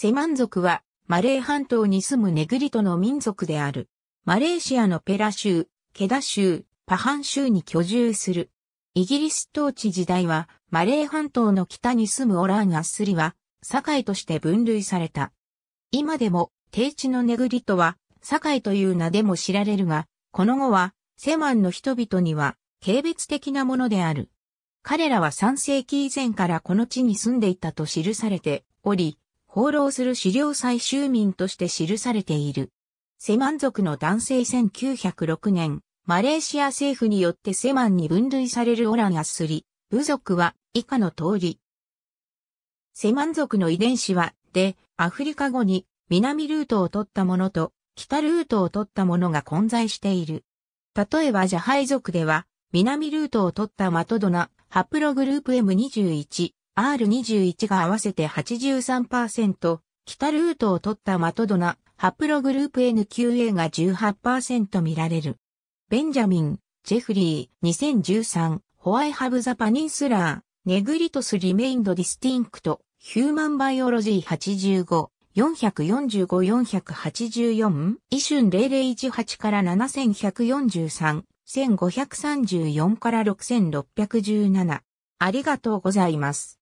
セマン族は、マレー半島に住むネグリトの民族である。マレーシアのペラ州、ケダ州、パハン州に居住する。イギリス統治時代は、マレー半島の北に住むオラン・アッスリは、堺として分類された。今でも、低地のネグリトは、境という名でも知られるが、この後は、セマンの人々には、軽蔑的なものである。彼らは3世紀以前からこの地に住んでいたと記されており、放浪する狩猟採集民として記されている。セマン族の男性1906年、マレーシア政府によってセマンに分類されるオランアスリ、部族は以下の通り。セマン族の遺伝子は、で、アフリカ語に南ルートを取ったものと北ルートを取ったものが混在している。例えばジャハイ族では、南ルートを取ったマトドナ、ハプログループ M21、R21 が合わせて83%、北ルートを取ったマトドナ、ハプログループ NQA が18%見られる。ベンジャミン、ジェフリー、2013、ホワイハブザパニンスラー、ネグリトスリメインドディスティンクト、ヒューマンバイオロジー85、445-484、イシュン0018から7143、1534から6617。ありがとうございます。